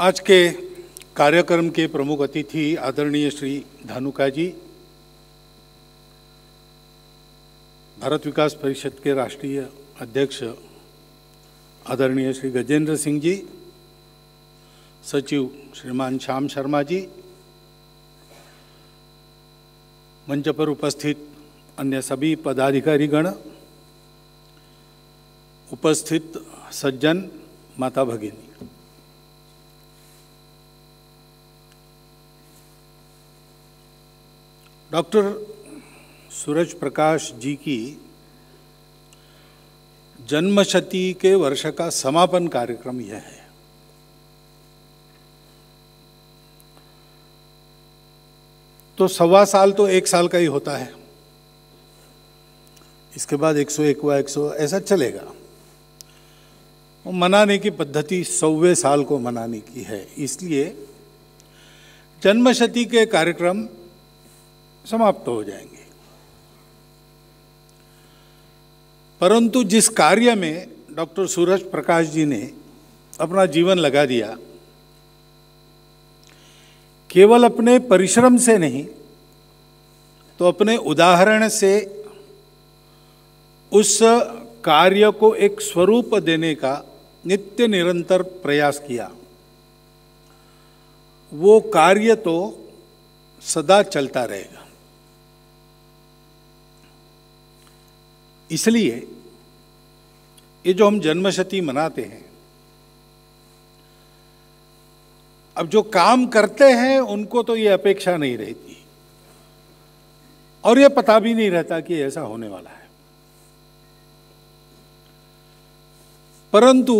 आज के कार्यक्रम के प्रमुख अतिथि आदरणीय श्री धानुका जी भारत विकास परिषद के राष्ट्रीय अध्यक्ष आदरणीय श्री गजेंद्र सिंह जी सचिव श्रीमान श्याम शर्मा जी मंच पर उपस्थित अन्य सभी पदाधिकारीगण उपस्थित सज्जन माता भगिनी डॉक्टर सूरज प्रकाश जी की जन्मशती के वर्ष का समापन कार्यक्रम यह है तो सवा साल तो एक साल का ही होता है इसके बाद एक सौ एकवा एक सौ ऐसा चलेगा वो मनाने की पद्धति सौवे साल को मनाने की है इसलिए जन्मशती के कार्यक्रम समाप्त हो जाएंगे परंतु जिस कार्य में डॉक्टर सूरज प्रकाश जी ने अपना जीवन लगा दिया केवल अपने परिश्रम से नहीं तो अपने उदाहरण से उस कार्य को एक स्वरूप देने का नित्य निरंतर प्रयास किया वो कार्य तो सदा चलता रहेगा इसलिए ये जो हम जन्मशती मनाते हैं अब जो काम करते हैं उनको तो ये अपेक्षा नहीं रहती और ये पता भी नहीं रहता कि ऐसा होने वाला है परंतु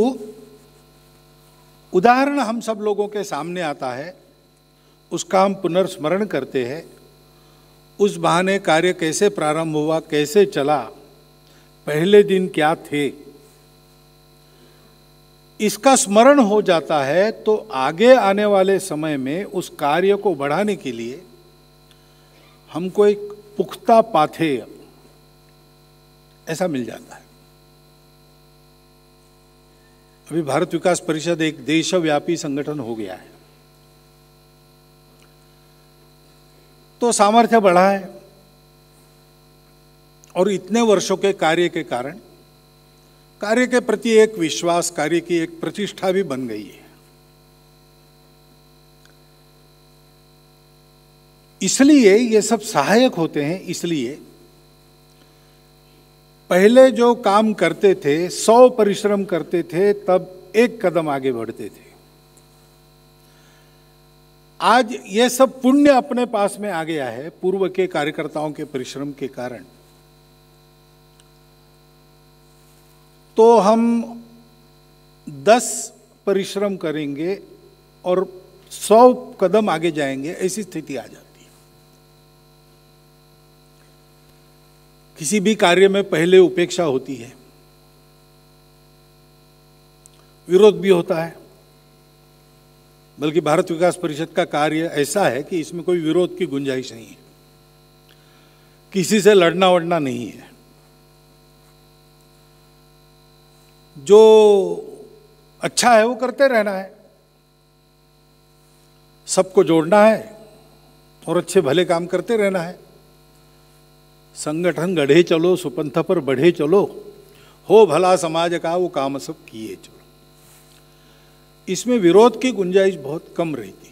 उदाहरण हम सब लोगों के सामने आता है उसका हम पुनर्स्मरण करते हैं उस बहाने कार्य कैसे प्रारंभ हुआ कैसे चला पहले दिन क्या थे इसका स्मरण हो जाता है तो आगे आने वाले समय में उस कार्य को बढ़ाने के लिए हमको एक पुख्ता पाथेय ऐसा मिल जाता है अभी भारत विकास परिषद एक देशव्यापी संगठन हो गया है तो सामर्थ्य बढ़ा है और इतने वर्षों के कार्य के कारण कार्य के प्रति एक विश्वास कार्य की एक प्रतिष्ठा भी बन गई है इसलिए ये सब सहायक होते हैं इसलिए पहले जो काम करते थे सौ परिश्रम करते थे तब एक कदम आगे बढ़ते थे आज ये सब पुण्य अपने पास में आ गया है पूर्व के कार्यकर्ताओं के परिश्रम के कारण तो हम दस परिश्रम करेंगे और सौ कदम आगे जाएंगे ऐसी स्थिति आ जाती है किसी भी कार्य में पहले उपेक्षा होती है विरोध भी होता है बल्कि भारत विकास परिषद का कार्य ऐसा है कि इसमें कोई विरोध की गुंजाइश नहीं है किसी से लड़ना वड़ना नहीं है जो अच्छा है वो करते रहना है सबको जोड़ना है और अच्छे भले काम करते रहना है संगठन गढ़े चलो सुपंथ पर बढ़े चलो हो भला समाज का वो काम सब किए चलो इसमें विरोध की गुंजाइश बहुत कम रहती है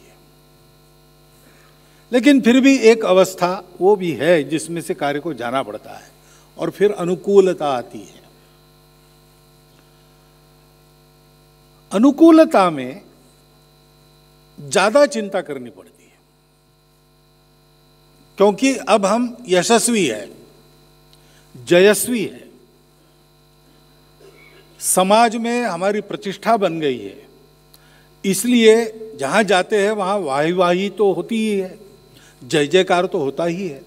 लेकिन फिर भी एक अवस्था वो भी है जिसमें से कार्य को जाना पड़ता है और फिर अनुकूलता आती है अनुकूलता में ज्यादा चिंता करनी पड़ती है क्योंकि अब हम यशस्वी है जयस्वी है समाज में हमारी प्रतिष्ठा बन गई है इसलिए जहां जाते हैं वहां वाही वाही तो होती ही है जय जयकार तो होता ही है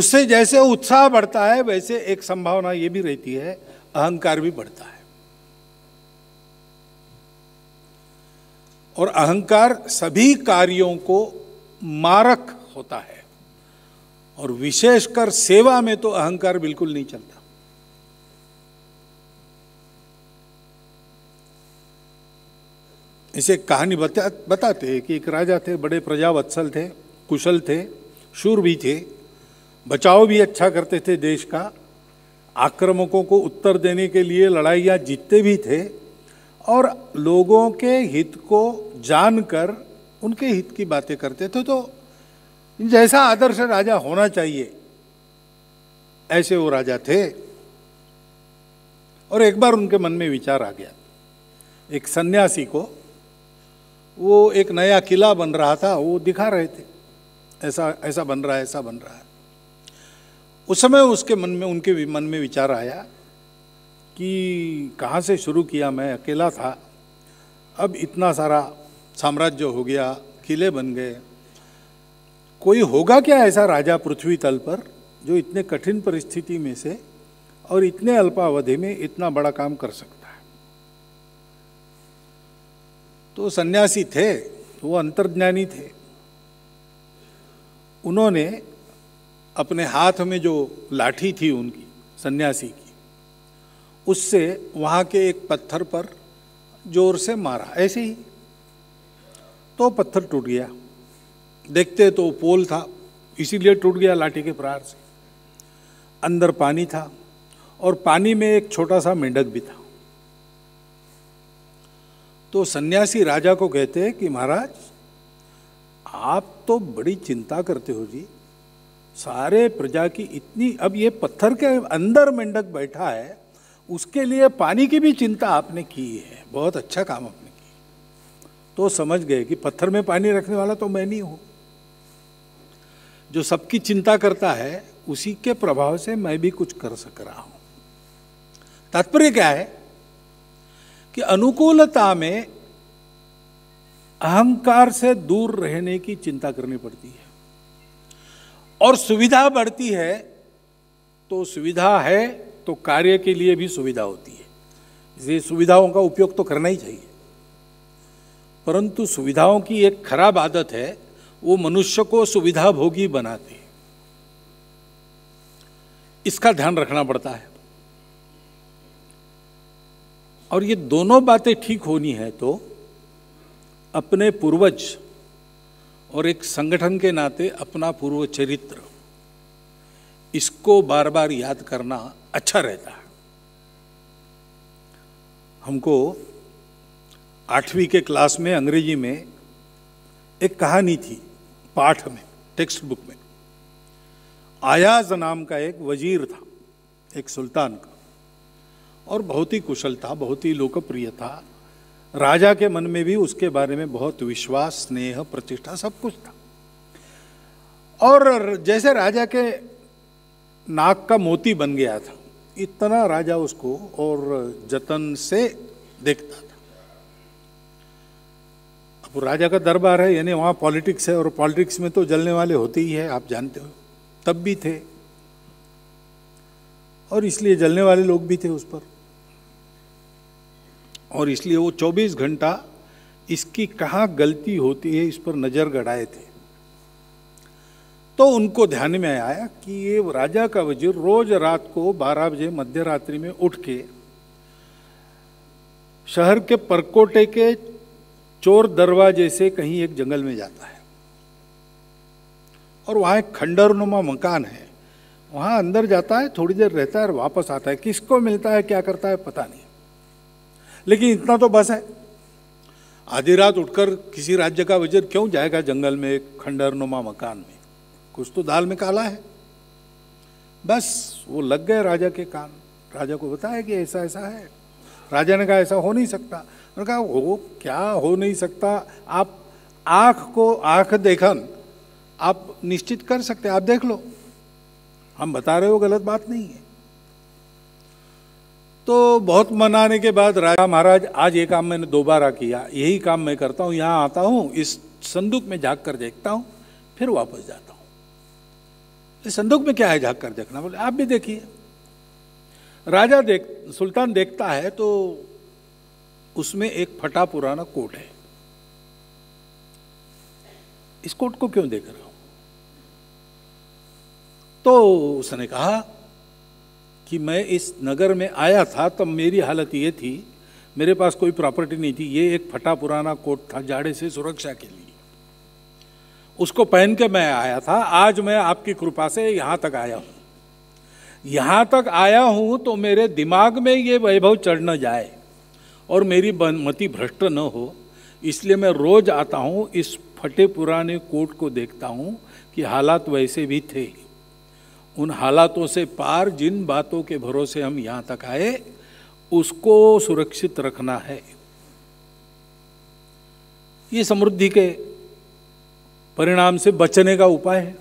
उससे जैसे उत्साह बढ़ता है वैसे एक संभावना ये भी रहती है अहंकार भी बढ़ता है और अहंकार सभी कार्यों को मारक होता है और विशेषकर सेवा में तो अहंकार बिल्कुल नहीं चलता इसे कहानी बता बताते हैं कि एक राजा थे बड़े प्रजावत्सल थे कुशल थे शूर भी थे बचाव भी अच्छा करते थे देश का आक्रमकों को उत्तर देने के लिए लड़ाइयाँ जीतते भी थे और लोगों के हित को जानकर उनके हित की बातें करते थे तो जैसा आदर्श राजा होना चाहिए ऐसे वो राजा थे और एक बार उनके मन में विचार आ गया एक सन्यासी को वो एक नया किला बन रहा था वो दिखा रहे थे ऐसा ऐसा बन रहा है ऐसा बन रहा है उस समय उसके मन में उनके मन में विचार आया कि कहाँ से शुरू किया मैं अकेला था अब इतना सारा साम्राज्य हो गया किले बन गए कोई होगा क्या ऐसा राजा पृथ्वी तल पर जो इतने कठिन परिस्थिति में से और इतने अल्पावधि में इतना बड़ा काम कर सकता है तो सन्यासी थे तो वो अंतर्ज्ञानी थे उन्होंने अपने हाथ में जो लाठी थी उनकी सन्यासी की उससे वहाँ के एक पत्थर पर जोर से मारा ऐसे ही तो पत्थर टूट गया देखते तो पोल था इसीलिए टूट गया लाठी के प्रहार से अंदर पानी था और पानी में एक छोटा सा मेंढक भी था तो सन्यासी राजा को कहते हैं कि महाराज आप तो बड़ी चिंता करते हो जी सारे प्रजा की इतनी अब ये पत्थर के अंदर मेंढक बैठा है उसके लिए पानी की भी चिंता आपने की है बहुत अच्छा काम आपने किया तो समझ गए कि पत्थर में पानी रखने वाला तो मैं नहीं हूं जो सबकी चिंता करता है उसी के प्रभाव से मैं भी कुछ कर सक रहा हूं तात्पर्य क्या है कि अनुकूलता में अहंकार से दूर रहने की चिंता करनी पड़ती है और सुविधा बढ़ती है तो सुविधा है तो कार्य के लिए भी सुविधा होती है इसलिए सुविधाओं का उपयोग तो करना ही चाहिए परंतु सुविधाओं की एक खराब आदत है वो मनुष्य को सुविधा भोगी बनाते इसका ध्यान रखना पड़ता है और ये दोनों बातें ठीक होनी है तो अपने पूर्वज और एक संगठन के नाते अपना पूर्व चरित्र इसको बार बार याद करना अच्छा रहता है हमको आठवीं के क्लास में अंग्रेजी में एक कहानी थी पाठ में टेक्स्ट बुक में आयाज नाम का एक वजीर था एक सुल्तान का और बहुत ही कुशल था बहुत ही लोकप्रिय था राजा के मन में भी उसके बारे में बहुत विश्वास स्नेह प्रतिष्ठा सब कुछ था और जैसे राजा के नाक का मोती बन गया था इतना राजा उसको और जतन से देखता था अब राजा का दरबार है यानी वहाँ पॉलिटिक्स है और पॉलिटिक्स में तो जलने वाले होते ही है आप जानते हो तब भी थे और इसलिए जलने वाले लोग भी थे उस पर और इसलिए वो 24 घंटा इसकी कहाँ गलती होती है इस पर नज़र गड़ाए थे तो उनको ध्यान में आया कि ये राजा का वजीर रोज रात को 12 बजे मध्य रात्रि में उठ के शहर के परकोटे के चोर दरवाजे से कहीं एक जंगल में जाता है और वहाँ एक खंडरनुमा मकान है वहाँ अंदर जाता है थोड़ी देर रहता है और वापस आता है किसको मिलता है क्या करता है पता नहीं लेकिन इतना तो बस है आधी रात उठकर किसी राज्य का वजीर क्यों जाएगा जंगल में खंडरनुमा मकान में कुछ तो दाल में काला है बस वो लग गए राजा के कान राजा को बताया कि ऐसा ऐसा है राजा ने कहा ऐसा हो नहीं सकता उन्होंने कहा वो क्या हो नहीं सकता आप आँख को आँख देखन आप निश्चित कर सकते आप देख लो हम बता रहे हो गलत बात नहीं है तो बहुत मनाने के बाद राजा महाराज आज ये काम मैंने दोबारा किया यही काम मैं करता हूँ यहाँ आता हूँ इस संदूक में झाँक कर देखता हूँ फिर वापस जाता हूँ संदूक में क्या है झाक कर देखना बोले आप भी देखिए राजा देख सुल्तान देखता है तो उसमें एक फटा पुराना कोट है इस कोट को क्यों देख रहा हूं तो उसने कहा कि मैं इस नगर में आया था तब मेरी हालत ये थी मेरे पास कोई प्रॉपर्टी नहीं थी ये एक फटा पुराना कोट था जाड़े से सुरक्षा के लिए उसको पहन के मैं आया था आज मैं आपकी कृपा से यहाँ तक आया हूँ यहाँ तक आया हूँ तो मेरे दिमाग में ये वैभव चढ़ न जाए और मेरी मति भ्रष्ट न हो इसलिए मैं रोज आता हूँ इस फटे पुराने कोट को देखता हूँ कि हालात वैसे भी थे उन हालातों से पार जिन बातों के भरोसे हम यहाँ तक आए उसको सुरक्षित रखना है ये समृद्धि के परिणाम से बचने का उपाय है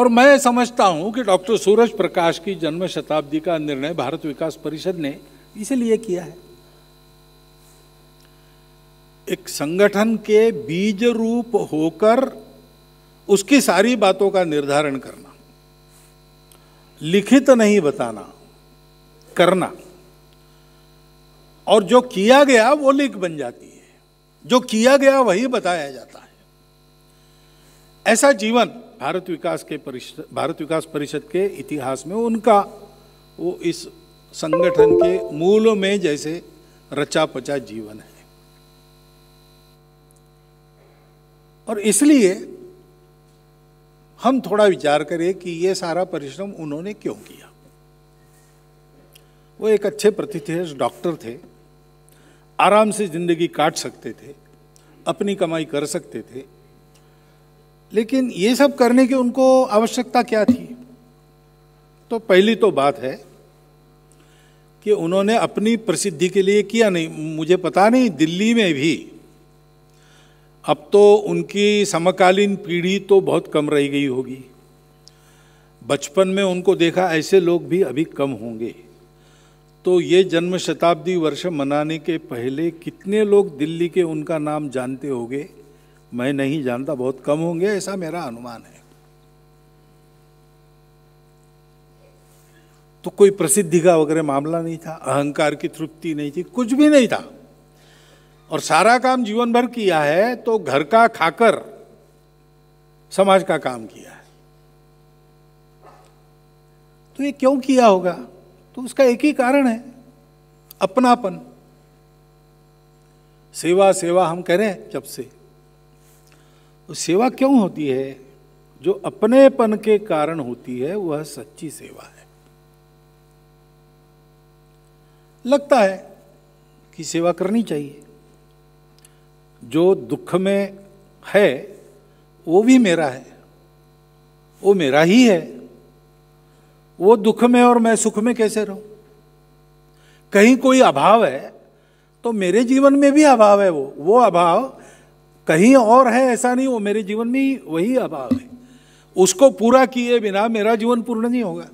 और मैं समझता हूं कि डॉक्टर सूरज प्रकाश की जन्म शताब्दी का निर्णय भारत विकास परिषद ने इसलिए किया है एक संगठन के बीज रूप होकर उसकी सारी बातों का निर्धारण करना लिखित नहीं बताना करना और जो किया गया वो लिख बन जाती है जो किया गया वही बताया जाता है ऐसा जीवन भारत विकास के परिषद भारत विकास परिषद के इतिहास में उनका वो इस संगठन के मूल में जैसे रचा पचा जीवन है और इसलिए हम थोड़ा विचार करें कि ये सारा परिश्रम उन्होंने क्यों किया वो एक अच्छे प्रतिथेष डॉक्टर थे आराम से जिंदगी काट सकते थे अपनी कमाई कर सकते थे लेकिन ये सब करने की उनको आवश्यकता क्या थी तो पहली तो बात है कि उन्होंने अपनी प्रसिद्धि के लिए किया नहीं मुझे पता नहीं दिल्ली में भी अब तो उनकी समकालीन पीढ़ी तो बहुत कम रह गई होगी बचपन में उनको देखा ऐसे लोग भी अभी कम होंगे तो ये जन्म शताब्दी वर्ष मनाने के पहले कितने लोग दिल्ली के उनका नाम जानते होंगे मैं नहीं जानता बहुत कम होंगे ऐसा मेरा अनुमान है तो कोई प्रसिद्धि का वगैरह मामला नहीं था अहंकार की तृप्ति नहीं थी कुछ भी नहीं था और सारा काम जीवन भर किया है तो घर का खाकर समाज का काम किया है तो ये क्यों किया होगा तो उसका एक ही कारण है अपनापन सेवा सेवा हम करें जब से तो सेवा क्यों होती है जो अपनेपन के कारण होती है वह सच्ची सेवा है लगता है कि सेवा करनी चाहिए जो दुख में है वो भी मेरा है वो मेरा ही है वो दुख में और मैं सुख में कैसे रहूं कहीं कोई अभाव है तो मेरे जीवन में भी अभाव है वो वो अभाव कहीं और है ऐसा नहीं वो मेरे जीवन में ही वही अभाव है उसको पूरा किए बिना मेरा जीवन पूर्ण नहीं होगा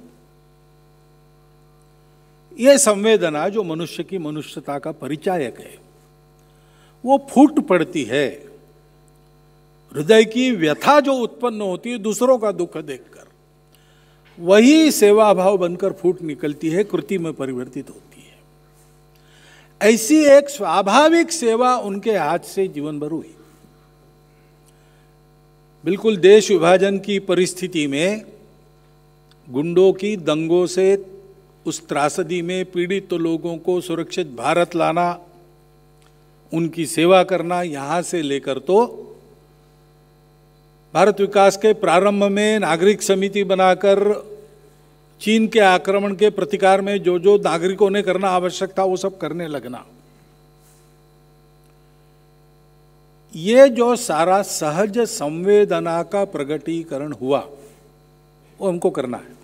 यह संवेदना जो मनुष्य की मनुष्यता का परिचायक है वो फूट पड़ती है हृदय की व्यथा जो उत्पन्न होती है दूसरों का दुख देखकर वही सेवा भाव बनकर फूट निकलती है कृति में परिवर्तित होती है ऐसी एक स्वाभाविक सेवा उनके हाथ से जीवन भर हुई बिल्कुल देश विभाजन की परिस्थिति में गुंडों की दंगों से उस त्रासदी में पीड़ित तो लोगों को सुरक्षित भारत लाना उनकी सेवा करना यहाँ से लेकर तो भारत विकास के प्रारंभ में नागरिक समिति बनाकर चीन के आक्रमण के प्रतिकार में जो जो नागरिकों ने करना आवश्यक था वो सब करने लगना ये जो सारा सहज संवेदना का प्रगटीकरण हुआ वो हमको करना है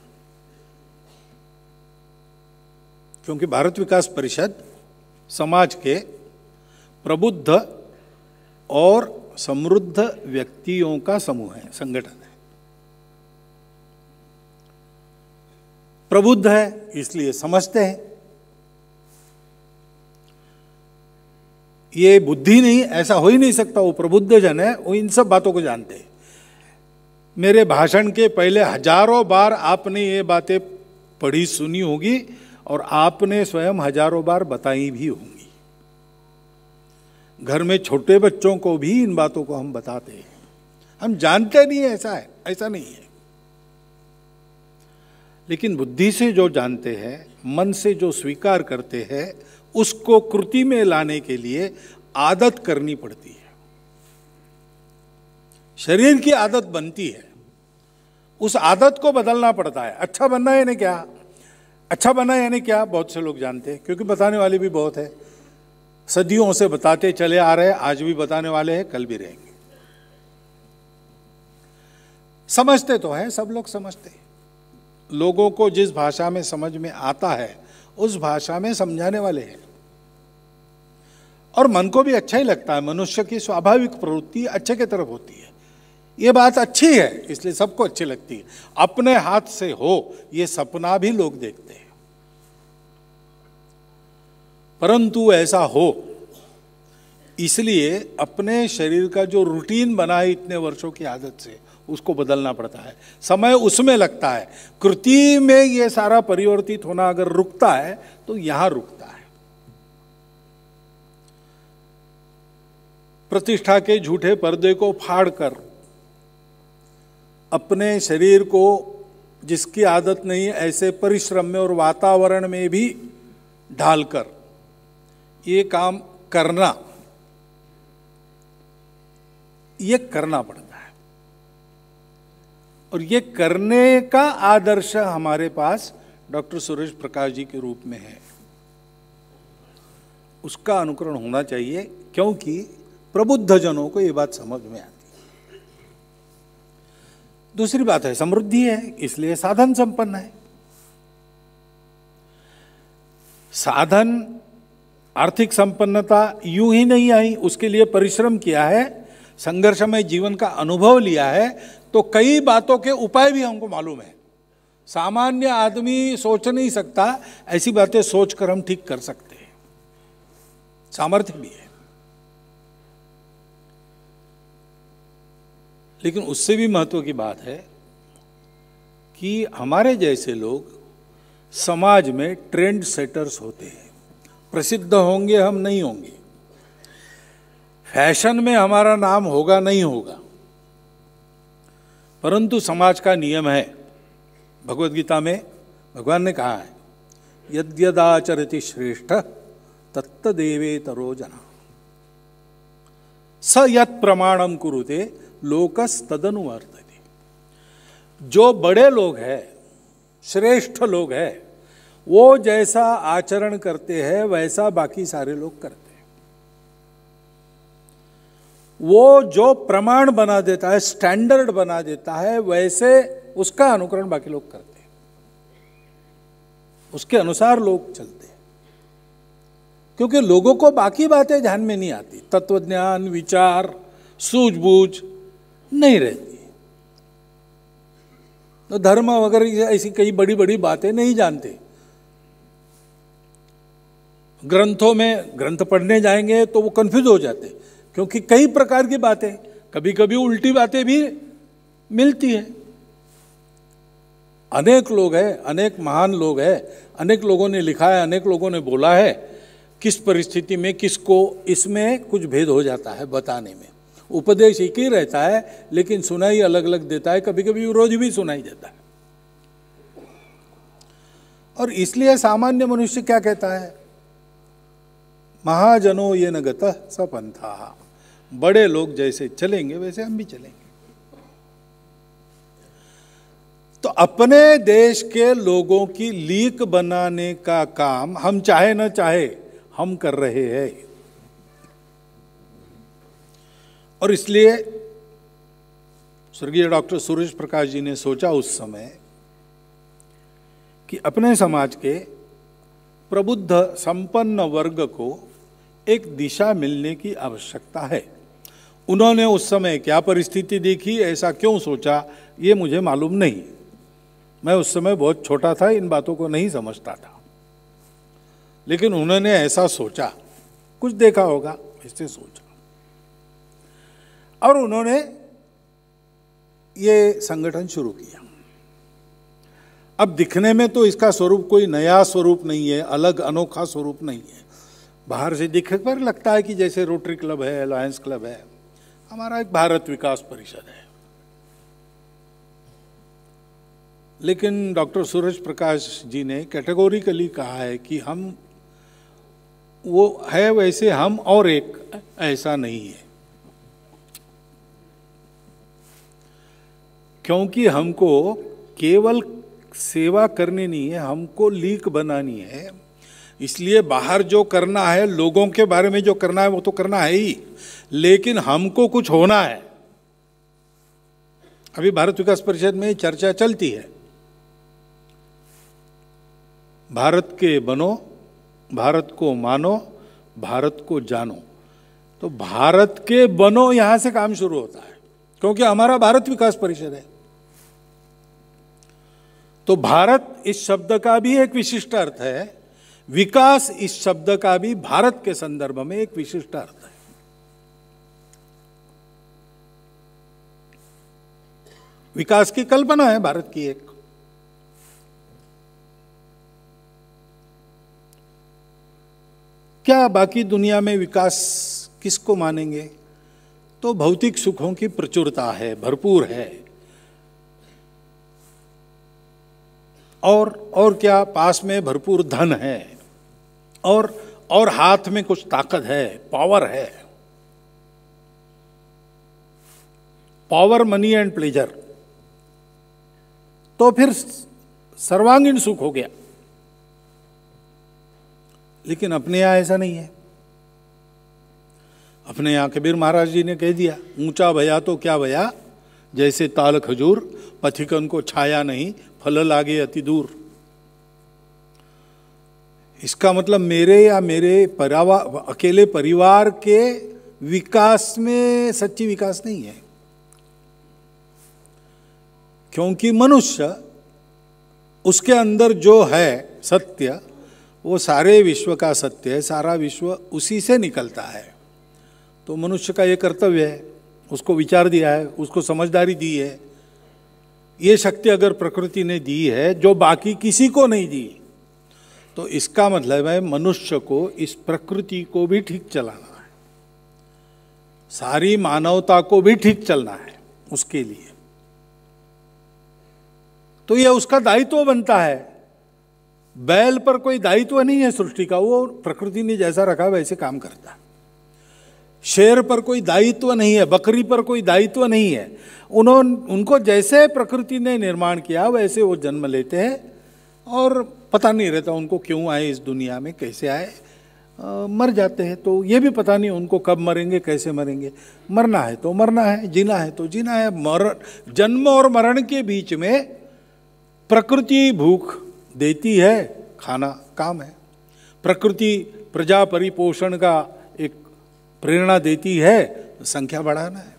क्योंकि भारत विकास परिषद समाज के प्रबुद्ध और समृद्ध व्यक्तियों का समूह है संगठन है प्रबुद्ध है इसलिए समझते हैं ये बुद्धि नहीं ऐसा हो ही नहीं सकता वो प्रबुद्ध जन है वो इन सब बातों को जानते हैं मेरे भाषण के पहले हजारों बार आपने ये बातें पढ़ी सुनी होगी और आपने स्वयं हजारों बार बताई भी होंगी घर में छोटे बच्चों को भी इन बातों को हम बताते हैं हम जानते नहीं है ऐसा है ऐसा नहीं है लेकिन बुद्धि से जो जानते हैं मन से जो स्वीकार करते हैं उसको कृति में लाने के लिए आदत करनी पड़ती है शरीर की आदत बनती है उस आदत को बदलना पड़ता है अच्छा बनना यानी क्या अच्छा बनना यानी क्या बहुत से लोग जानते हैं क्योंकि बताने वाले भी बहुत है सदियों से बताते चले आ रहे आज भी बताने वाले हैं कल भी रहेंगे समझते तो हैं सब लोग समझते लोगों को जिस भाषा में समझ में आता है उस भाषा में समझाने वाले हैं और मन को भी अच्छा ही लगता है मनुष्य की स्वाभाविक प्रवृत्ति अच्छे की तरफ होती है ये बात अच्छी है इसलिए सबको अच्छी लगती है अपने हाथ से हो ये सपना भी लोग देखते हैं परंतु ऐसा हो इसलिए अपने शरीर का जो रूटीन बना है इतने वर्षों की आदत से उसको बदलना पड़ता है समय उसमें लगता है कृति में ये सारा परिवर्तित होना अगर रुकता है तो यहां रुकता प्रतिष्ठा के झूठे पर्दे को फाड़कर अपने शरीर को जिसकी आदत नहीं ऐसे परिश्रम में और वातावरण में भी ढालकर ये काम करना ये करना पड़ता है और ये करने का आदर्श हमारे पास डॉक्टर सुरेश प्रकाश जी के रूप में है उसका अनुकरण होना चाहिए क्योंकि प्रबुद्ध जनों को ये बात समझ में आती है दूसरी बात है समृद्धि है इसलिए साधन संपन्न है साधन आर्थिक संपन्नता यूं ही नहीं आई उसके लिए परिश्रम किया है संघर्षमय जीवन का अनुभव लिया है तो कई बातों के उपाय भी हमको मालूम है सामान्य आदमी सोच नहीं सकता ऐसी बातें सोचकर हम ठीक कर सकते हैं सामर्थ्य भी है लेकिन उससे भी महत्व की बात है कि हमारे जैसे लोग समाज में ट्रेंड सेटर्स होते हैं प्रसिद्ध होंगे हम नहीं होंगे फैशन में हमारा नाम होगा नहीं होगा परंतु समाज का नियम है भगवत गीता में भगवान ने कहा है यद श्रेष्ठ तत्त देवे तरो जना स यत प्रमाणम कुरुते लोकस वर्तते जो बड़े लोग हैं श्रेष्ठ लोग हैं वो जैसा आचरण करते हैं वैसा बाकी सारे लोग करते हैं वो जो प्रमाण बना देता है स्टैंडर्ड बना देता है वैसे उसका अनुकरण बाकी लोग करते हैं उसके अनुसार लोग चलते क्योंकि लोगों को बाकी बातें ध्यान में नहीं आती तत्वज्ञान विचार सूझबूझ नहीं रहती तो धर्म वगैरह ऐसी कई बड़ी बड़ी बातें नहीं जानते ग्रंथों में ग्रंथ पढ़ने जाएंगे तो वो कंफ्यूज हो जाते क्योंकि कई प्रकार की बातें कभी कभी उल्टी बातें भी मिलती है अनेक लोग हैं अनेक महान लोग हैं अनेक लोगों ने लिखा है अनेक लोगों ने बोला है किस परिस्थिति में किसको इसमें कुछ भेद हो जाता है बताने में उपदेश एक ही रहता है लेकिन सुनाई अलग अलग देता है कभी कभी रोज भी सुनाई देता है और इसलिए सामान्य मनुष्य क्या कहता है महाजनो ये न गत सपंथा बड़े लोग जैसे चलेंगे वैसे हम भी चलेंगे तो अपने देश के लोगों की लीक बनाने का काम हम चाहे न चाहे हम कर रहे हैं और इसलिए स्वर्गीय डॉक्टर सूरज प्रकाश जी ने सोचा उस समय कि अपने समाज के प्रबुद्ध संपन्न वर्ग को एक दिशा मिलने की आवश्यकता है उन्होंने उस समय क्या परिस्थिति देखी ऐसा क्यों सोचा ये मुझे मालूम नहीं मैं उस समय बहुत छोटा था इन बातों को नहीं समझता था लेकिन उन्होंने ऐसा सोचा कुछ देखा होगा इससे सोचा और उन्होंने ये संगठन शुरू किया अब दिखने में तो इसका स्वरूप कोई नया स्वरूप नहीं है अलग अनोखा स्वरूप नहीं है बाहर से दिख पर लगता है कि जैसे रोटरी क्लब है अलायंस क्लब है हमारा एक भारत विकास परिषद है लेकिन डॉक्टर सूरज प्रकाश जी ने कैटेगोरिकली कहा है कि हम वो है वैसे हम और एक ऐसा नहीं है क्योंकि हमको केवल सेवा करनी नहीं है हमको लीक बनानी है इसलिए बाहर जो करना है लोगों के बारे में जो करना है वो तो करना है ही लेकिन हमको कुछ होना है अभी भारत विकास परिषद में चर्चा चलती है भारत के बनो भारत को मानो भारत को जानो तो भारत के बनो यहाँ से काम शुरू होता है क्योंकि हमारा भारत विकास परिषद है तो भारत इस शब्द का भी एक विशिष्ट अर्थ है विकास इस शब्द का भी भारत के संदर्भ में एक विशिष्ट अर्थ है विकास की कल्पना है भारत की एक क्या बाकी दुनिया में विकास किसको मानेंगे तो भौतिक सुखों की प्रचुरता है भरपूर है और और क्या पास में भरपूर धन है और और हाथ में कुछ ताकत है पावर है पावर मनी एंड प्लेजर तो फिर सर्वांगीण सुख हो गया लेकिन अपने यहां ऐसा नहीं है अपने यहां कबीर महाराज जी ने कह दिया ऊंचा भया तो क्या भया जैसे ताल खजूर पथिकन को छाया नहीं फल लागे अति दूर इसका मतलब मेरे या मेरे परावा अकेले परिवार के विकास में सच्ची विकास नहीं है क्योंकि मनुष्य उसके अंदर जो है सत्य वो सारे विश्व का सत्य है सारा विश्व उसी से निकलता है तो मनुष्य का ये कर्तव्य है उसको विचार दिया है उसको समझदारी दी है ये शक्ति अगर प्रकृति ने दी है जो बाकी किसी को नहीं दी तो इसका मतलब है मनुष्य को इस प्रकृति को भी ठीक चलाना है सारी मानवता को भी ठीक चलना है उसके लिए तो यह उसका दायित्व बनता है बैल पर कोई दायित्व नहीं है सृष्टि का वो प्रकृति ने जैसा रखा वैसे काम करता है शेर पर कोई दायित्व नहीं है बकरी पर कोई दायित्व नहीं है उन्होंने उनको जैसे प्रकृति ने निर्माण किया वैसे वो जन्म लेते हैं और पता नहीं रहता उनको क्यों आए इस दुनिया में कैसे आए आ, मर जाते हैं तो ये भी पता नहीं उनको कब मरेंगे कैसे मरेंगे मरना है तो मरना है जीना है तो जीना है मर जन्म और मरण के बीच में प्रकृति भूख देती है खाना काम है प्रकृति प्रजा परिपोषण का एक प्रेरणा देती है तो संख्या बढ़ाना है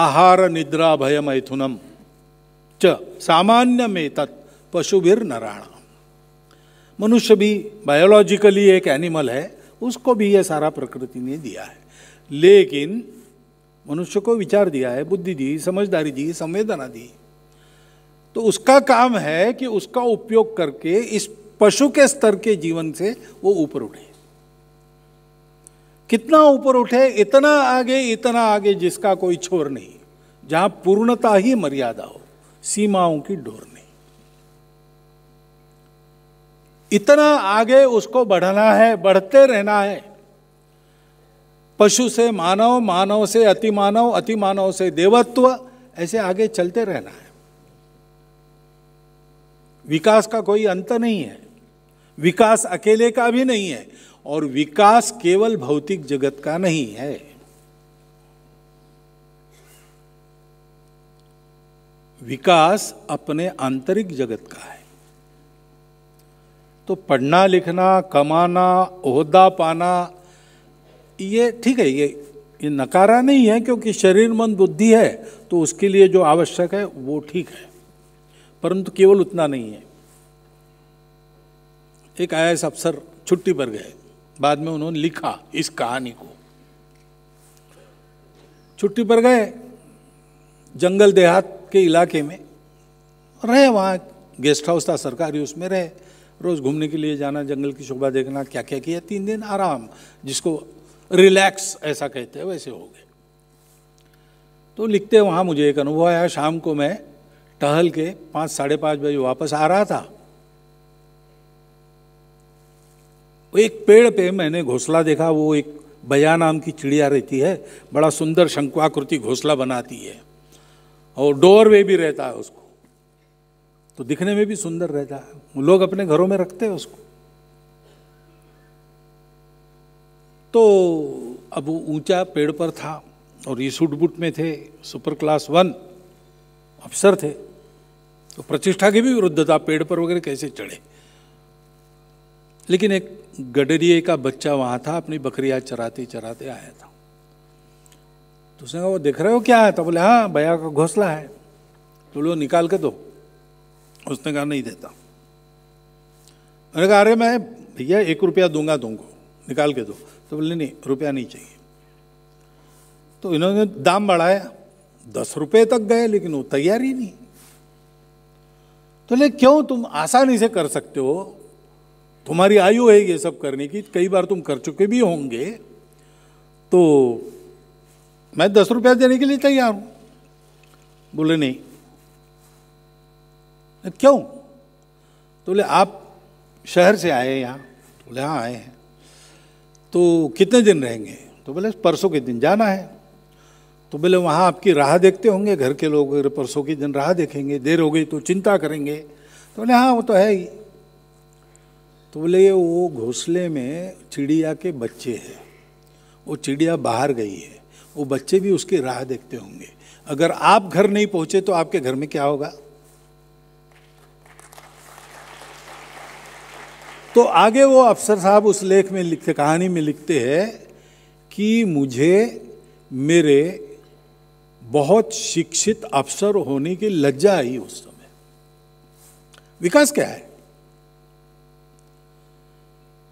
आहार निद्रा भय मैथुनम च सामान्य में तत् पशुभिर नराणा मनुष्य भी बायोलॉजिकली एक एनिमल है उसको भी यह सारा प्रकृति ने दिया है लेकिन मनुष्य को विचार दिया है बुद्धि दी समझदारी दी संवेदना दी तो उसका काम है कि उसका उपयोग करके इस पशु के स्तर के जीवन से वो ऊपर उठे कितना ऊपर उठे इतना आगे इतना आगे जिसका कोई छोर नहीं जहां पूर्णता ही मर्यादा हो सीमाओं की डोर नहीं इतना आगे उसको बढ़ना है बढ़ते रहना है पशु से मानव मानव से अति मानव अति मानव से देवत्व ऐसे आगे चलते रहना है विकास का कोई अंत नहीं है विकास अकेले का भी नहीं है और विकास केवल भौतिक जगत का नहीं है विकास अपने आंतरिक जगत का है तो पढ़ना लिखना कमाना ओहदा पाना ये ठीक है ये ये नकारा नहीं है क्योंकि शरीर मन बुद्धि है तो उसके लिए जो आवश्यक है वो ठीक है परंतु केवल उतना नहीं है एक आई अफसर छुट्टी पर गए बाद में उन्होंने लिखा इस कहानी को छुट्टी पर गए जंगल देहात के इलाके में रहे वहाँ गेस्ट हाउस था सरकारी उसमें रहे रोज़ घूमने के लिए जाना जंगल की शोभा देखना क्या क्या किया तीन दिन आराम जिसको रिलैक्स ऐसा कहते हैं वैसे हो गए तो लिखते वहाँ मुझे एक अनुभव आया शाम को मैं टहल के पाँच साढ़े पाँच बजे वापस आ रहा था एक पेड़ पे मैंने घोंसला देखा वो एक बया नाम की चिड़िया रहती है बड़ा सुंदर शंकुआकृति घोंसला बनाती है और डोर वे भी रहता है उसको तो दिखने में भी सुंदर रहता है लोग अपने घरों में रखते हैं उसको तो अब वो ऊंचा पेड़ पर था और ये सूटबूट में थे सुपर क्लास वन अफसर थे तो प्रतिष्ठा की भी विरुद्ध था पेड़ पर वगैरह कैसे चढ़े लेकिन एक गडरिए का बच्चा वहां था अपनी बकरिया चराते चराते आया था तो उसने कहा वो देख रहे हो क्या है तो बोले हाँ भैया का घोसला है तो लो निकाल के दो उसने कहा नहीं देता मैंने कहा अरे मैं भैया एक रुपया दूंगा तुमको निकाल के दो तो बोले नहीं रुपया नहीं चाहिए तो इन्होंने दाम बढ़ाया दस रुपये तक गए लेकिन वो तैयार ही नहीं तो ले क्यों तुम आसानी से कर सकते हो तुम्हारी आयु है ये सब करने की कई बार तुम कर चुके भी होंगे तो मैं दस रुपया देने के लिए तैयार हूँ बोले नहीं क्यों तो बोले आप शहर से आए यहाँ तो बोले हाँ आए हैं तो कितने दिन रहेंगे तो बोले परसों के दिन जाना है तो बोले वहाँ आपकी राह देखते होंगे घर के लोग परसों के दिन राह देखेंगे देर हो गई तो चिंता करेंगे तो बोले हाँ वो तो है ही तो बोले वो घोंसले में चिड़िया के बच्चे हैं वो चिड़िया बाहर गई है वो बच्चे भी उसकी राह देखते होंगे अगर आप घर नहीं पहुंचे तो आपके घर में क्या होगा तो आगे वो अफसर साहब उस लेख में लिखते कहानी में लिखते हैं कि मुझे मेरे बहुत शिक्षित अफसर होने की लज्जा आई उस समय विकास क्या है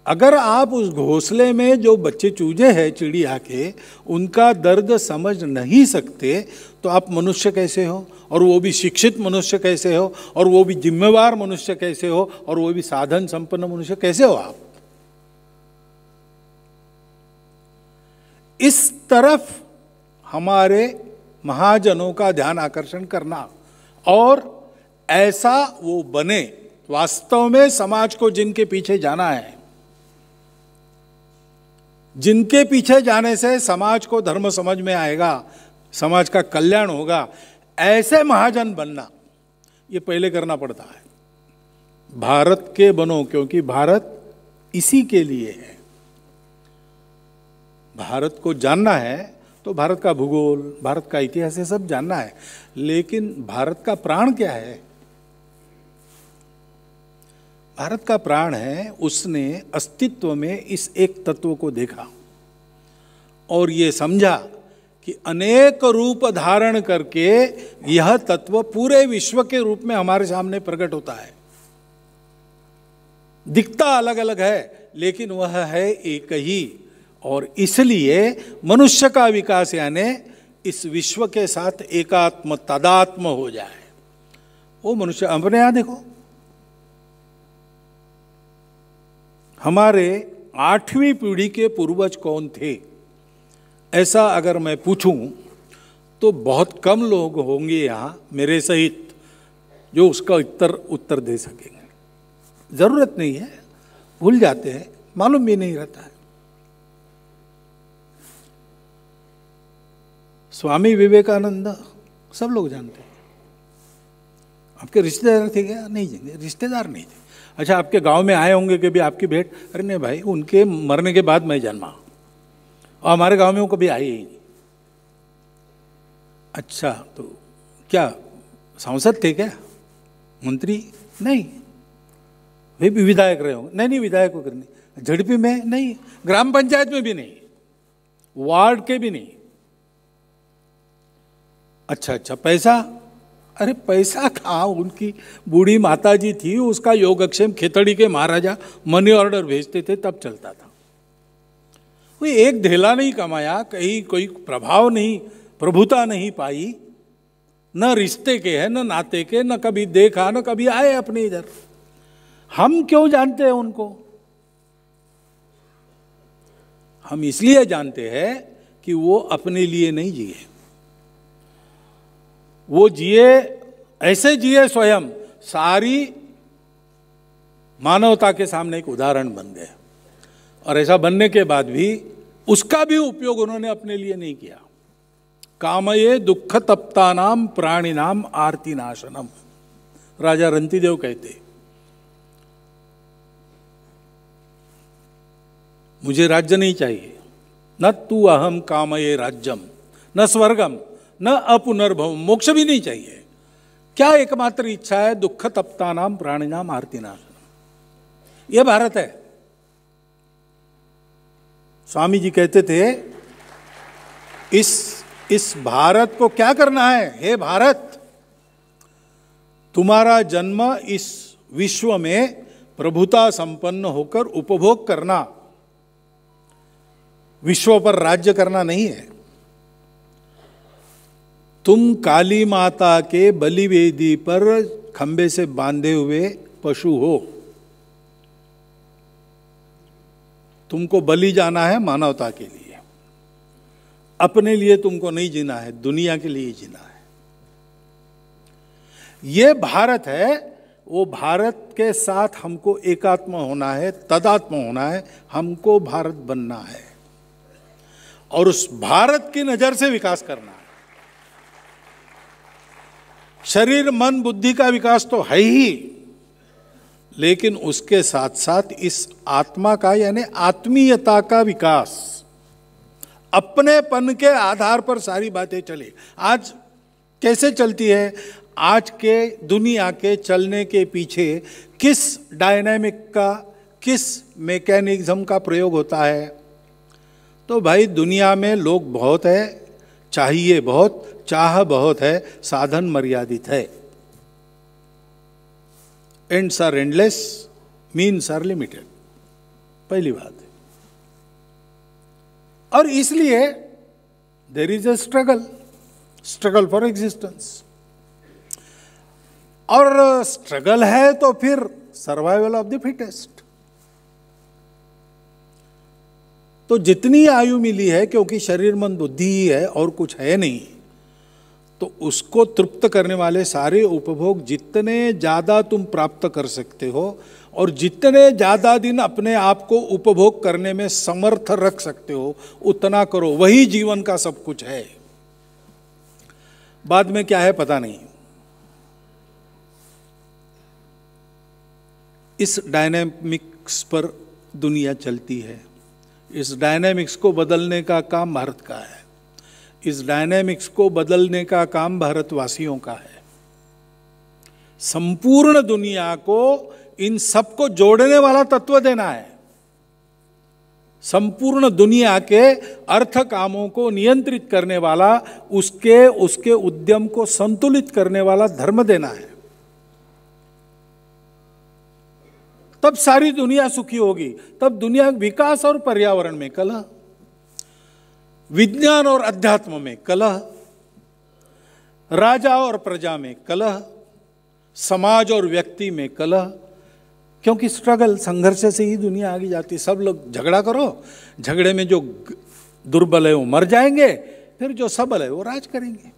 अगर आप उस घोंसले में जो बच्चे चूजे हैं चिड़िया के उनका दर्द समझ नहीं सकते तो आप मनुष्य कैसे हो और वो भी शिक्षित मनुष्य कैसे हो और वो भी जिम्मेवार मनुष्य कैसे हो और वो भी साधन संपन्न मनुष्य कैसे हो आप इस तरफ हमारे महाजनों का ध्यान आकर्षण करना और ऐसा वो बने वास्तव में समाज को जिनके पीछे जाना है जिनके पीछे जाने से समाज को धर्म समझ में आएगा समाज का कल्याण होगा ऐसे महाजन बनना ये पहले करना पड़ता है भारत के बनो क्योंकि भारत इसी के लिए है भारत को जानना है तो भारत का भूगोल भारत का इतिहास ये सब जानना है लेकिन भारत का प्राण क्या है भारत का प्राण है उसने अस्तित्व में इस एक तत्व को देखा और ये समझा कि अनेक रूप धारण करके यह तत्व पूरे विश्व के रूप में हमारे सामने प्रकट होता है दिखता अलग अलग है लेकिन वह है एक ही और इसलिए मनुष्य का विकास यानी इस विश्व के साथ एकात्म तदात्म हो जाए वो मनुष्य अपने यहां देखो हमारे आठवीं पीढ़ी के पूर्वज कौन थे ऐसा अगर मैं पूछूं तो बहुत कम लोग होंगे यहाँ मेरे सहित जो उसका उत्तर उत्तर दे सकेंगे ज़रूरत नहीं है भूल जाते हैं मालूम भी नहीं रहता है स्वामी विवेकानंद सब लोग जानते हैं आपके रिश्तेदार थे क्या नहीं रिश्तेदार नहीं थे अच्छा आपके गांव में आए होंगे कभी आपकी भेंट अरे नहीं भाई उनके मरने के बाद मैं जन्मा और हमारे गांव में वो कभी आई ही नहीं अच्छा तो क्या सांसद थे क्या मंत्री नहीं वे भी विधायक रहे होंगे नहीं नहीं विधायक को नहीं झड़पी में नहीं ग्राम पंचायत में भी नहीं वार्ड के भी नहीं अच्छा अच्छा पैसा अरे पैसा था उनकी बूढ़ी माता जी थी उसका योगक्षेम खेतड़ी के महाराजा मनी ऑर्डर भेजते थे तब चलता था वो एक ढेला नहीं कमाया कहीं कोई प्रभाव नहीं प्रभुता नहीं पाई न रिश्ते के है न नाते के न कभी देखा न कभी आए अपने इधर हम क्यों जानते हैं उनको हम इसलिए जानते हैं कि वो अपने लिए नहीं जिए वो जिए ऐसे जिए स्वयं सारी मानवता के सामने एक उदाहरण बन गए और ऐसा बनने के बाद भी उसका भी उपयोग उन्होंने अपने लिए नहीं किया कामये दुख तप्ता नाम प्राणी नाम आरती नाशनम राजा रंतीदेव कहते मुझे राज्य नहीं चाहिए न तू अहम कामये राज्यम न स्वर्गम न अपुनर्भव मोक्ष भी नहीं चाहिए क्या एकमात्र इच्छा है दुख तप्ता नाम प्राणी आरती नाम यह भारत है स्वामी जी कहते थे इस इस भारत को क्या करना है हे भारत तुम्हारा जन्म इस विश्व में प्रभुता संपन्न होकर उपभोग करना विश्व पर राज्य करना नहीं है तुम काली माता के बलिवेदी पर खंबे से बांधे हुए पशु हो तुमको बलि जाना है मानवता के लिए अपने लिए तुमको नहीं जीना है दुनिया के लिए जीना है ये भारत है वो भारत के साथ हमको एकात्म होना है तदात्म होना है हमको भारत बनना है और उस भारत की नज़र से विकास करना है शरीर मन बुद्धि का विकास तो है ही लेकिन उसके साथ साथ इस आत्मा का यानी आत्मीयता का विकास अपनेपन के आधार पर सारी बातें चले आज कैसे चलती है आज के दुनिया के चलने के पीछे किस डायनेमिक का किस मैकेनिज्म का प्रयोग होता है तो भाई दुनिया में लोग बहुत है चाहिए बहुत चाह बहुत है साधन मर्यादित है ends are endless means are limited पहली बात है और इसलिए there is a struggle struggle for existence और स्ट्रगल है तो फिर सर्वाइवल ऑफ द फिटेस्ट तो जितनी आयु मिली है क्योंकि शरीर मन बुद्धि ही है और कुछ है नहीं तो उसको तृप्त करने वाले सारे उपभोग जितने ज़्यादा तुम प्राप्त कर सकते हो और जितने ज़्यादा दिन अपने आप को उपभोग करने में समर्थ रख सकते हो उतना करो वही जीवन का सब कुछ है बाद में क्या है पता नहीं इस डायनेमिक्स पर दुनिया चलती है इस डायनेमिक्स को बदलने का काम भारत का है इस डायनेमिक्स को बदलने का काम भारतवासियों का है संपूर्ण दुनिया को इन सबको जोड़ने वाला तत्व देना है संपूर्ण दुनिया के अर्थ कामों को नियंत्रित करने वाला उसके उसके उद्यम को संतुलित करने वाला धर्म देना है तब सारी दुनिया सुखी होगी तब दुनिया विकास और पर्यावरण में कलह विज्ञान और अध्यात्म में कलह राजा और प्रजा में कलह समाज और व्यक्ति में कलह क्योंकि स्ट्रगल संघर्ष से ही दुनिया आगे जाती सब लोग झगड़ा करो झगड़े में जो दुर्बल है वो मर जाएंगे फिर जो सबल है वो राज करेंगे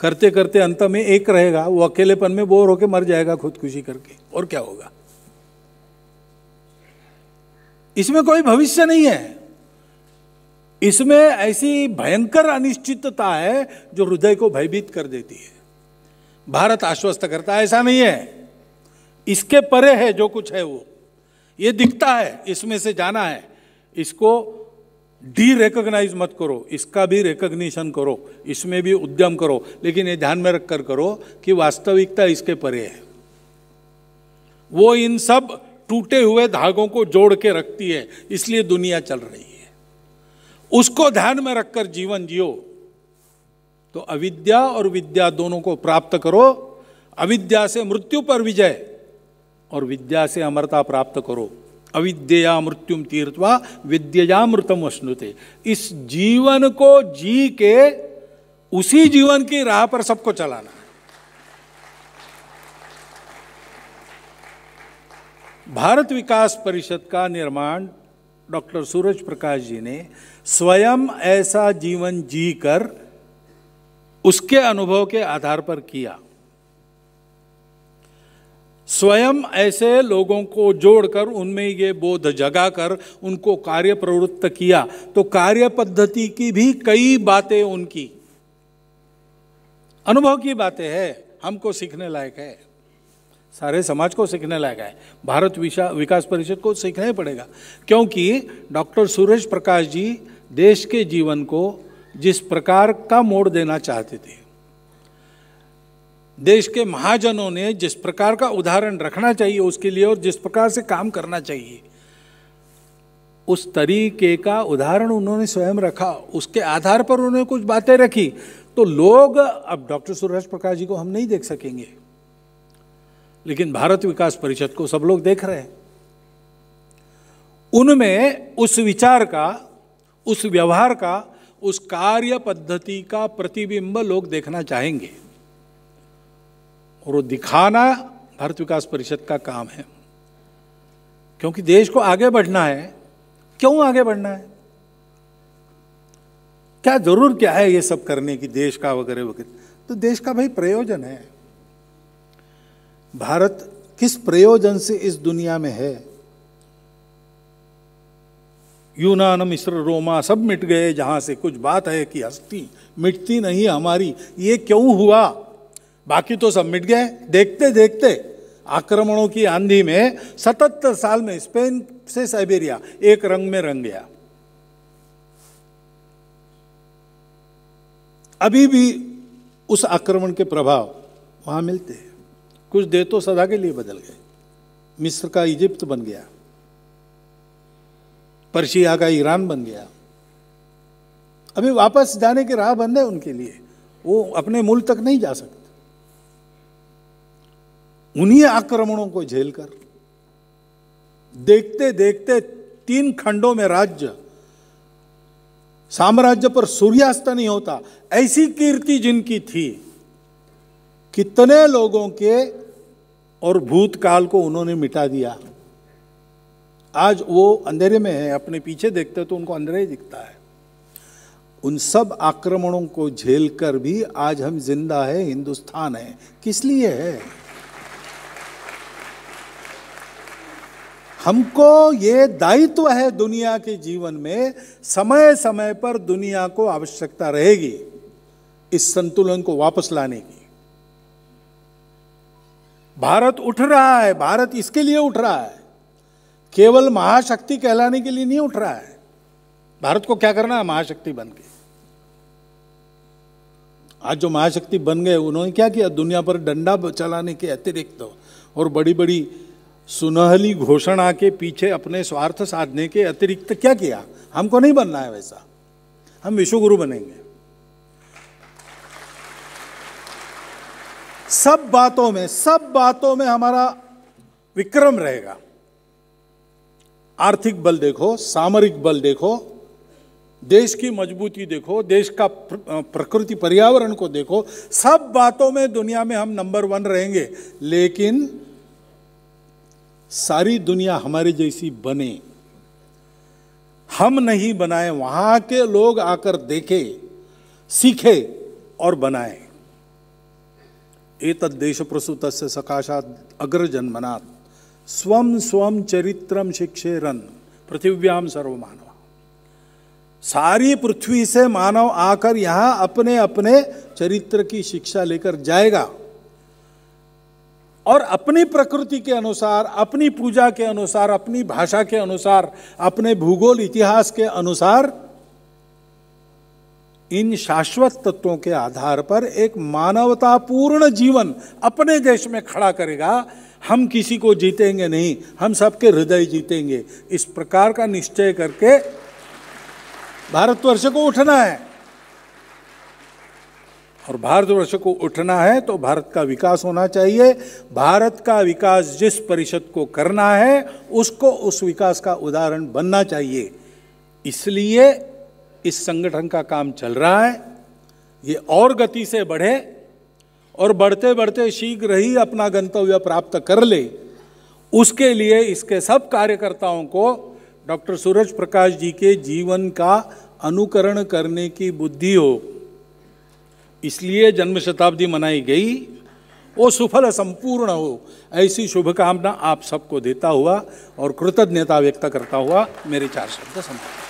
करते करते अंत में एक रहेगा वो अकेलेपन में बोर होकर मर जाएगा खुदकुशी करके और क्या होगा इसमें कोई भविष्य नहीं है इसमें ऐसी भयंकर अनिश्चितता है जो हृदय को भयभीत कर देती है भारत आश्वस्त करता है ऐसा नहीं है इसके परे है जो कुछ है वो ये दिखता है इसमें से जाना है इसको डी रिकोगनाइज मत करो इसका भी रिकग्निशन करो इसमें भी उद्यम करो लेकिन ये ध्यान में रखकर करो कि वास्तविकता इसके परे है वो इन सब टूटे हुए धागों को जोड़ के रखती है इसलिए दुनिया चल रही है उसको ध्यान में रखकर जीवन जियो तो अविद्या और विद्या दोनों को प्राप्त करो अविद्या से मृत्यु पर विजय और विद्या से अमरता प्राप्त करो अविद्या मृत्युम तीर्थवा विद्या मृतम वश्नुते इस जीवन को जी के उसी जीवन की राह पर सबको चलाना भारत विकास परिषद का निर्माण डॉक्टर सूरज प्रकाश जी ने स्वयं ऐसा जीवन जी कर उसके अनुभव के आधार पर किया स्वयं ऐसे लोगों को जोड़कर उनमें ये बोध जगाकर उनको कार्य प्रवृत्त किया तो कार्य पद्धति की भी कई बातें उनकी अनुभव की बातें हैं हमको सीखने लायक है सारे समाज को सीखने लायक है भारत विशा विकास परिषद को सीखना ही पड़ेगा क्योंकि डॉक्टर सूरज प्रकाश जी देश के जीवन को जिस प्रकार का मोड़ देना चाहते थे देश के महाजनों ने जिस प्रकार का उदाहरण रखना चाहिए उसके लिए और जिस प्रकार से काम करना चाहिए उस तरीके का उदाहरण उन्होंने स्वयं रखा उसके आधार पर उन्होंने कुछ बातें रखी तो लोग अब डॉक्टर सूरज प्रकाश जी को हम नहीं देख सकेंगे लेकिन भारत विकास परिषद को सब लोग देख रहे हैं उनमें उस विचार का उस व्यवहार का उस कार्य पद्धति का प्रतिबिंब लोग देखना चाहेंगे और वो दिखाना भारत विकास परिषद का काम है क्योंकि देश को आगे बढ़ना है क्यों आगे बढ़ना है क्या जरूर क्या है ये सब करने की देश का वगैरह वगैरह तो देश का भाई प्रयोजन है भारत किस प्रयोजन से इस दुनिया में है यूनान मिश्र रोमा सब मिट गए जहां से कुछ बात है कि हस्ती मिटती नहीं हमारी ये क्यों हुआ बाकी तो सब मिट गए देखते देखते आक्रमणों की आंधी में सतहत्तर साल में स्पेन से साइबेरिया एक रंग में रंग गया अभी भी उस आक्रमण के प्रभाव वहां मिलते हैं कुछ देर तो सदा के लिए बदल गए मिस्र का इजिप्त बन गया पर्शिया का ईरान बन गया अभी वापस जाने की राह बंद है उनके लिए वो अपने मूल तक नहीं जा सकते उन्हीं आक्रमणों को झेलकर देखते देखते तीन खंडों में राज्य साम्राज्य पर सूर्यास्त नहीं होता ऐसी कीर्ति जिनकी थी कितने लोगों के और भूतकाल को उन्होंने मिटा दिया आज वो अंधेरे में है अपने पीछे देखते तो उनको अंधेरा ही दिखता है उन सब आक्रमणों को झेल कर भी आज हम जिंदा है हिंदुस्तान है किस लिए है हमको ये दायित्व है दुनिया के जीवन में समय समय पर दुनिया को आवश्यकता रहेगी इस संतुलन को वापस लाने की भारत उठ रहा है भारत इसके लिए उठ रहा है केवल महाशक्ति कहलाने के लिए नहीं उठ रहा है भारत को क्या करना है महाशक्ति बन के आज जो महाशक्ति बन गए उन्होंने क्या किया दुनिया पर डंडा चलाने के अतिरिक्त और बड़ी बड़ी सुनहली घोषणा के पीछे अपने स्वार्थ साधने के अतिरिक्त क्या किया हमको नहीं बनना है वैसा हम विश्वगुरु बनेंगे सब बातों में सब बातों में हमारा विक्रम रहेगा आर्थिक बल देखो सामरिक बल देखो देश की मजबूती देखो देश का प्रकृति पर्यावरण को देखो सब बातों में दुनिया में हम नंबर वन रहेंगे लेकिन सारी दुनिया हमारे जैसी बने हम नहीं बनाए वहां के लोग आकर देखे सीखे और बनाएं एतद्देशप्रसूतस्य सकाशात् अग्रजन्मनात् स्वं स्वं शिक्षे शिक्षेरन पृथिव्याम सर्वमानव सारी पृथ्वी से मानव आकर यहाँ अपने अपने चरित्र की शिक्षा लेकर जाएगा और अपनी प्रकृति के अनुसार अपनी पूजा के अनुसार अपनी भाषा के अनुसार अपने भूगोल इतिहास के अनुसार इन शाश्वत तत्वों के आधार पर एक मानवतापूर्ण जीवन अपने देश में खड़ा करेगा हम किसी को जीतेंगे नहीं हम सबके हृदय जीतेंगे इस प्रकार का निश्चय करके भारतवर्ष को उठना है और भारतवर्ष को उठना है तो भारत का विकास होना चाहिए भारत का विकास जिस परिषद को करना है उसको उस विकास का उदाहरण बनना चाहिए इसलिए इस संगठन का काम चल रहा है ये और गति से बढ़े और बढ़ते बढ़ते शीघ्र ही अपना गंतव्य प्राप्त कर ले उसके लिए इसके सब कार्यकर्ताओं को डॉक्टर सूरज प्रकाश जी के जीवन का अनुकरण करने की बुद्धि हो इसलिए जन्म शताब्दी मनाई गई वो सुफल संपूर्ण हो ऐसी शुभकामना आप सबको देता हुआ और कृतज्ञता व्यक्त करता हुआ मेरे चार शब्द समाप्त